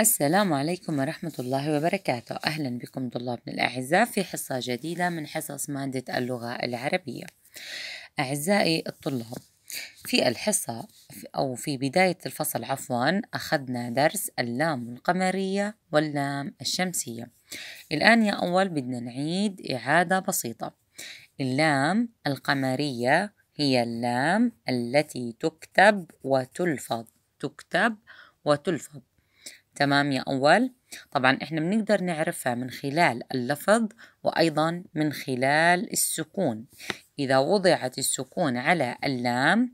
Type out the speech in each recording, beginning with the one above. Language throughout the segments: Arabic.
السلام عليكم ورحمة الله وبركاته أهلا بكم طلابنا الأعزاء في حصة جديدة من حصص مادة اللغة العربية أعزائي الطلاب في الحصة أو في بداية الفصل عفوا أخذنا درس اللام القمرية واللام الشمسية الآن يا أول بدنا نعيد إعادة بسيطة اللام القمرية هي اللام التي تكتب وتلفظ تكتب وتلفظ تمام يا أول طبعا إحنا بنقدر نعرفها من خلال اللفظ وأيضا من خلال السكون إذا وضعت السكون على اللام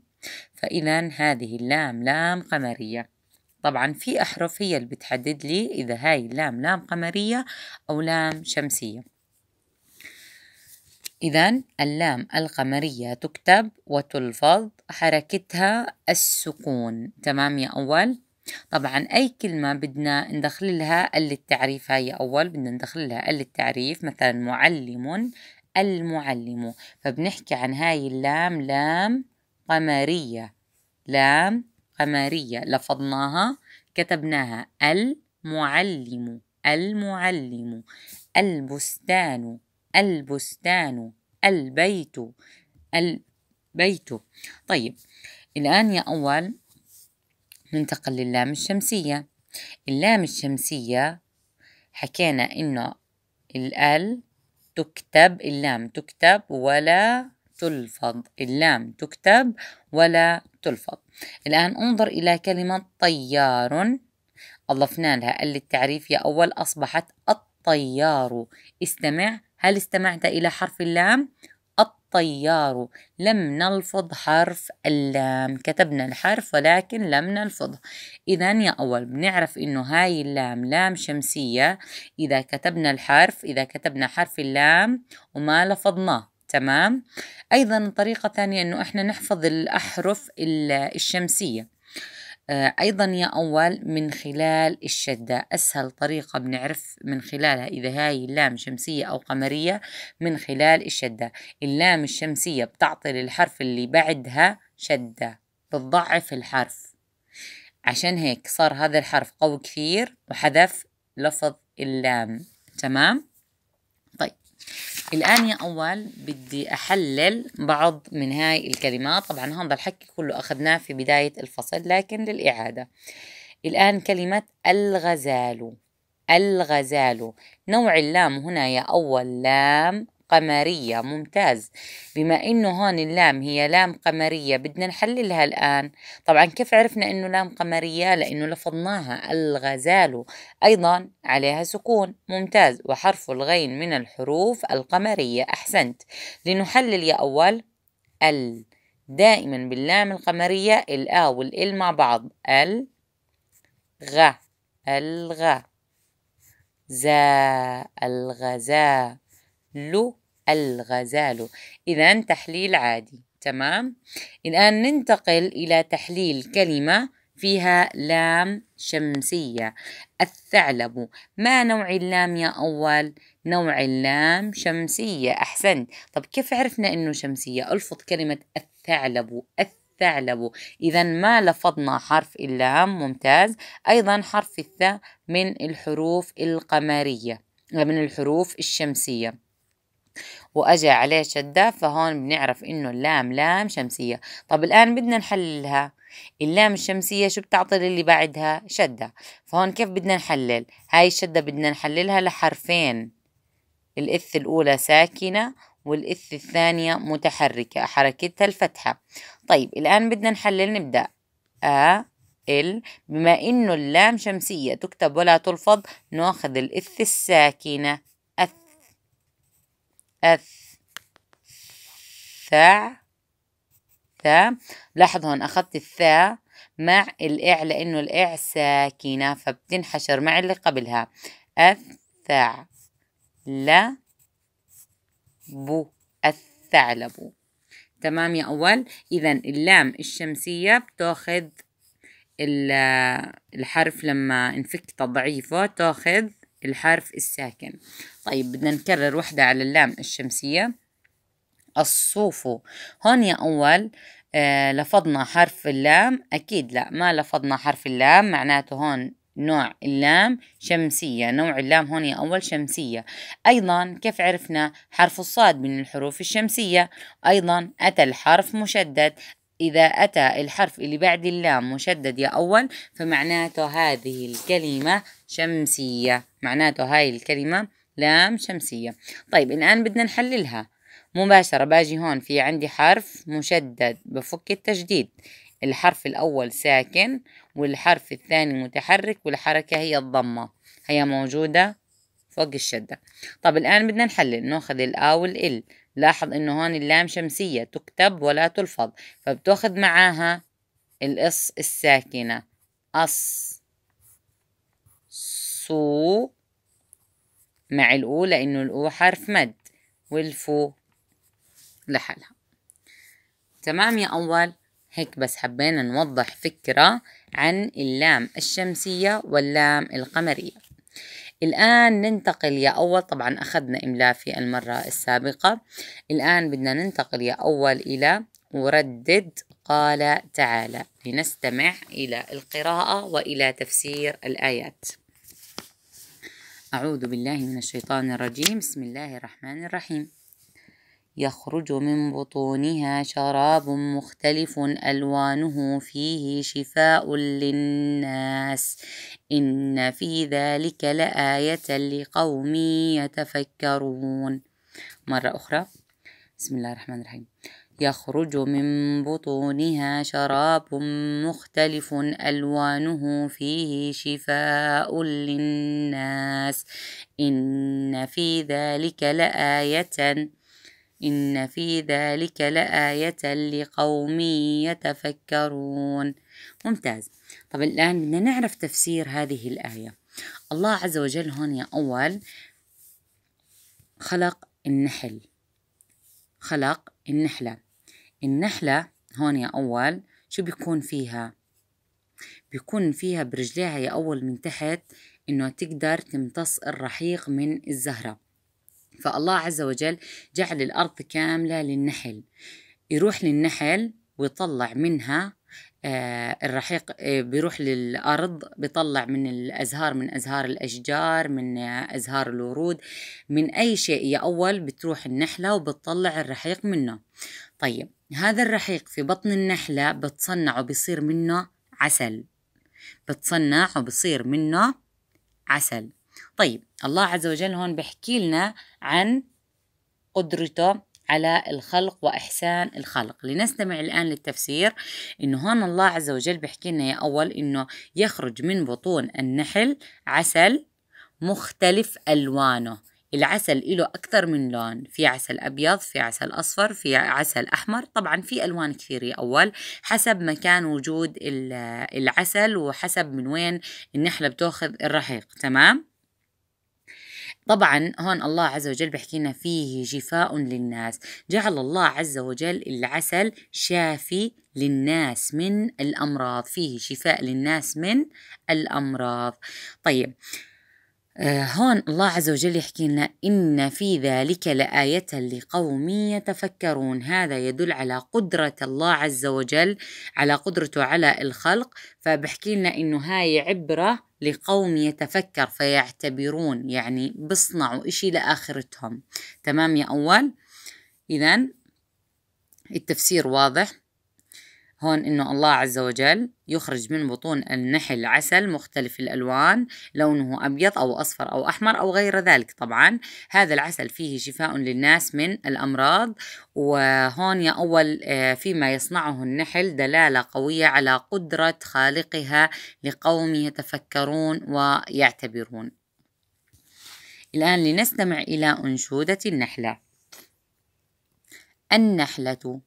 فإذا هذه اللام لام قمرية طبعا في أحرف هي اللي بتحدد لي إذا هاي اللام لام قمرية أو لام شمسية إذا اللام القمرية تكتب وتلفظ حركتها السكون تمام يا أول طبعا أي كلمة بدنا ندخل لها ال التعريف هاي أول بدنا ندخل لها ال التعريف مثلا معلم المعلم فبنحكي عن هاي اللام لام قمرية لام قمرية لفظناها كتبناها المعلم المعلم البستان البستان البيت البيت طيب الآن يا أول ننتقل للام الشمسية اللام الشمسية حكينا إنه الال تكتب اللام تكتب ولا تلفظ اللام تكتب ولا تلفظ الآن انظر إلى كلمة طيار أضفنا لها ال للتعريف يا أول أصبحت الطيار استمع هل استمعت إلى حرف اللام الطيار لم نلفظ حرف اللام كتبنا الحرف ولكن لم نلفظه إذا يا أول بنعرف إنه هاي اللام لام شمسية إذا كتبنا الحرف إذا كتبنا حرف اللام وما لفظناه تمام أيضا طريقة ثانية إنه إحنا نحفظ الأحرف الشمسية آه، أيضا يا أول من خلال الشدة أسهل طريقة بنعرف من خلالها إذا هاي اللام شمسية أو قمرية من خلال الشدة اللام الشمسية بتعطي للحرف اللي بعدها شدة بتضعف الحرف عشان هيك صار هذا الحرف قوي كثير وحذف لفظ اللام تمام طيب الآن يا أول بدي أحلل بعض من هاي الكلمات طبعا هذا الحكي كله أخذناه في بداية الفصل لكن للإعادة الآن كلمة الغزال الغزال نوع اللام هنا يا أول لام قمرية ممتاز بما انه هون اللام هي لام قمرية بدنا نحللها الان طبعا كيف عرفنا انه لام قمرية لانه لفظناها الغزال ايضا عليها سكون ممتاز وحرف الغين من الحروف القمرية احسنت لنحلل يا اول ال دائما باللام القمرية الآ والإل مع بعض ال غ الغ زا الغزا لو الغزال إذا تحليل عادي تمام الآن ننتقل إلى تحليل كلمة فيها لام شمسية الثعلب ما نوع اللام يا أول؟ نوع اللام شمسية أحسنت طب كيف عرفنا أنه شمسية؟ ألفظ كلمة الثعلب الثعلب إذا ما لفظنا حرف اللام ممتاز أيضا حرف الثاء من الحروف القمرية من الحروف الشمسية واجي عليه شدة فهون بنعرف إنه اللام لام شمسية طب الآن بدنا نحللها اللام الشمسية شو بتعطي للي بعدها شدة فهون كيف بدنا نحلل هاي الشدة بدنا نحللها لحرفين الإث الأولى ساكنة والإث الثانية متحركة حركتها الفتحة طيب الآن بدنا نحلل نبدأ أ ال بما إنه اللام شمسية تكتب ولا تلفظ ناخذ الإث الساكنة الثاء ثاء لاحظوا هون أخذت الثاء مع الإع لأنه الإع ساكنة فبتنحشر مع اللي قبلها الثاء ل بو الثعلب تمام يا أول إذا اللام الشمسية بتاخذ الحرف لما انفك تضعيفه تاخذ الحرف الساكن طيب بدنا نكرر وحدة على اللام الشمسية الصوفو هون يا أول آه لفظنا حرف اللام أكيد لا ما لفظنا حرف اللام معناته هون نوع اللام شمسية نوع اللام هون يا أول شمسية أيضا كيف عرفنا حرف الصاد من الحروف الشمسية أيضا أتى الحرف مشدد إذا أتى الحرف اللي بعد اللام مشدد يا أول فمعناته هذه الكلمة شمسية معناته هاي الكلمة لام شمسية طيب الآن بدنا نحللها مباشرة باجي هون في عندي حرف مشدد بفك التجديد الحرف الأول ساكن والحرف الثاني متحرك والحركة هي الضمة هي موجودة فوق الشدة طب الآن بدنا نحلل ناخذ الآ والإل لاحظ إنه هون اللام شمسية تكتب ولا تلفظ فبتاخذ معاها الإص الساكنة أص صو مع الأو لأنه الأو حرف مد والفو لحالها تمام يا أول هيك بس حبينا نوضح فكرة عن اللام الشمسية واللام القمرية الآن ننتقل يا أول طبعا أخذنا إملاء في المرة السابقة الآن بدنا ننتقل يا أول إلى وردد قال تعالى لنستمع إلى القراءة وإلى تفسير الآيات أعوذ بالله من الشيطان الرجيم بسم الله الرحمن الرحيم يخرج من بطونها شراب مختلف ألوانه فيه شفاء للناس إن في ذلك لآية لقوم يتفكرون مرة أخرى بسم الله الرحمن الرحيم يخرج من بطونها شراب مختلف ألوانه فيه شفاء للناس إن في ذلك لآية إن في ذلك لآية لقوم يتفكرون ممتاز طب الآن بدنا نعرف تفسير هذه الآية الله عز وجل هون يا أول خلق النحل خلق النحلة النحلة هون يا أول شو بيكون فيها بيكون فيها برجليها يا أول من تحت إنه تقدر تمتص الرحيق من الزهرة فالله عز وجل جعل الأرض كاملة للنحل يروح للنحل ويطلع منها آه، الرحيق آه، بيروح للأرض بيطلع من الأزهار من أزهار الأشجار من أزهار الورود من أي شيء يا أول بتروح النحلة وبتطلع الرحيق منه طيب هذا الرحيق في بطن النحلة بتصنع وبصير منه عسل بتصنع وبصير منه عسل طيب الله عز وجل هون بحكي لنا عن قدرته على الخلق وإحسان الخلق لنستمع الآن للتفسير إنه هون الله عز وجل بيحكي لنا يا أول إنه يخرج من بطون النحل عسل مختلف ألوانه العسل له أكثر من لون في عسل أبيض في عسل أصفر في عسل أحمر طبعا في ألوان كثير يا أول حسب مكان وجود العسل وحسب من وين النحلة بتاخذ الرحيق تمام طبعا هون الله عز وجل بحكينا فيه شفاء للناس جعل الله عز وجل العسل شافي للناس من الأمراض فيه شفاء للناس من الأمراض طيب آه، هون الله عز وجل يحكي لنا إن في ذلك لآية لقوم يتفكرون هذا يدل على قدرة الله عز وجل على قدرته على الخلق فبحكي لنا إنه هاي عبرة لقوم يتفكر فيعتبرون يعني بصنعوا إشي لآخرتهم تمام يا أول إذا التفسير واضح هون إنه الله عز وجل يخرج من بطون النحل عسل مختلف الألوان لونه أبيض أو أصفر أو أحمر أو غير ذلك طبعا هذا العسل فيه شفاء للناس من الأمراض وهون يا أول آه، فيما يصنعه النحل دلالة قوية على قدرة خالقها لقوم يتفكرون ويعتبرون الآن لنستمع إلى أنشودة النحلة النحلة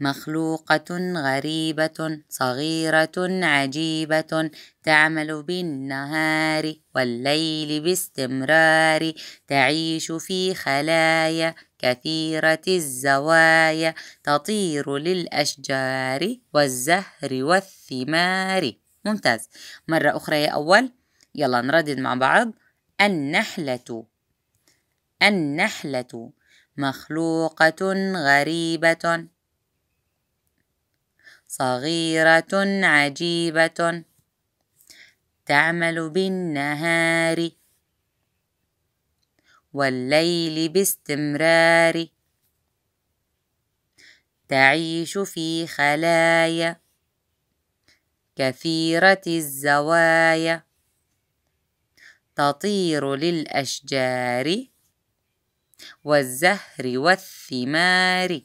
مخلوقة غريبة صغيرة عجيبة تعمل بالنهار والليل باستمرار تعيش في خلايا كثيرة الزوايا تطير للأشجار والزهر والثمار ممتاز مرة أخرى يا أول يلا نردد مع بعض النحلة النحلة مخلوقة غريبة صغيرة عجيبة تعمل بالنهار والليل باستمرار تعيش في خلايا كثيرة الزوايا تطير للأشجار والزهر والثمار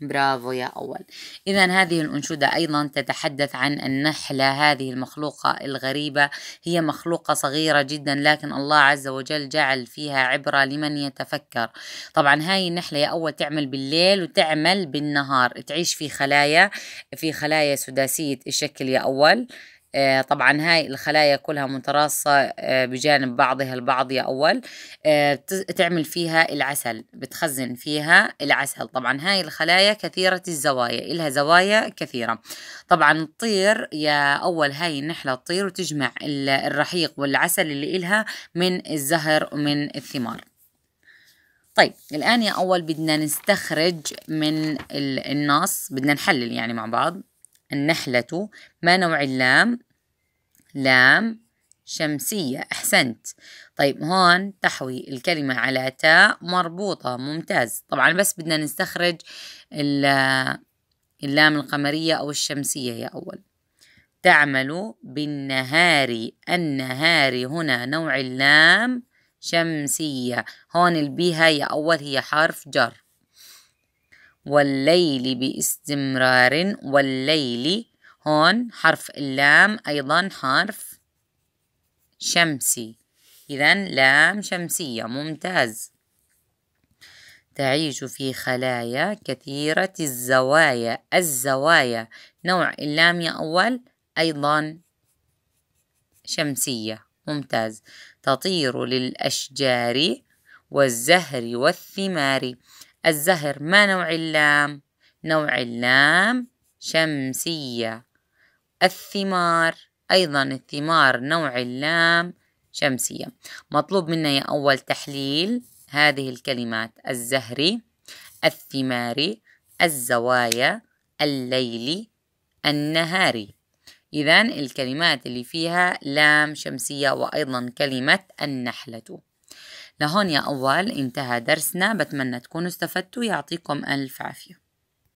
برافو يا أول إذا هذه الأنشودة أيضا تتحدث عن النحلة هذه المخلوقة الغريبة هي مخلوقة صغيرة جدا لكن الله عز وجل جعل فيها عبرة لمن يتفكر طبعا هاي النحلة يا أول تعمل بالليل وتعمل بالنهار تعيش في خلايا في خلايا سداسية الشكل يا أول آه، طبعا هاي الخلايا كلها متراصة آه، بجانب بعضها البعض يا أول آه، تعمل فيها العسل بتخزن فيها العسل طبعا هاي الخلايا كثيرة الزوايا إلها زوايا كثيرة طبعا تطير يا أول هاي النحلة تطير وتجمع الرحيق والعسل اللي إلها من الزهر ومن الثمار طيب الآن يا أول بدنا نستخرج من النص بدنا نحلل يعني مع بعض النحلة ما نوع اللام لام شمسية أحسنت طيب هون تحوي الكلمة على تاء مربوطة ممتاز طبعا بس بدنا نستخرج اللام القمرية أو الشمسية يا أول تعمل بالنهار النهار هنا نوع اللام شمسية هون البيها يا أول هي حرف جر والليل باستمرار والليل هون حرف اللام أيضا حرف شمسي إذا لام شمسية ممتاز تعيش في خلايا كثيرة الزوايا الزوايا نوع اللام يا أول أيضا شمسية ممتاز تطير للأشجار والزهر والثمار الزهر ما نوع اللام نوع اللام شمسية الثمار أيضا الثمار نوع اللام شمسية مطلوب منا يا أول تحليل هذه الكلمات الزهري الثماري الزوايا الليلي النهاري إذا الكلمات اللي فيها لام شمسية وأيضا كلمة النحلة لهون يا أول انتهى درسنا بتمنى تكونوا استفدتوا يعطيكم ألف عافية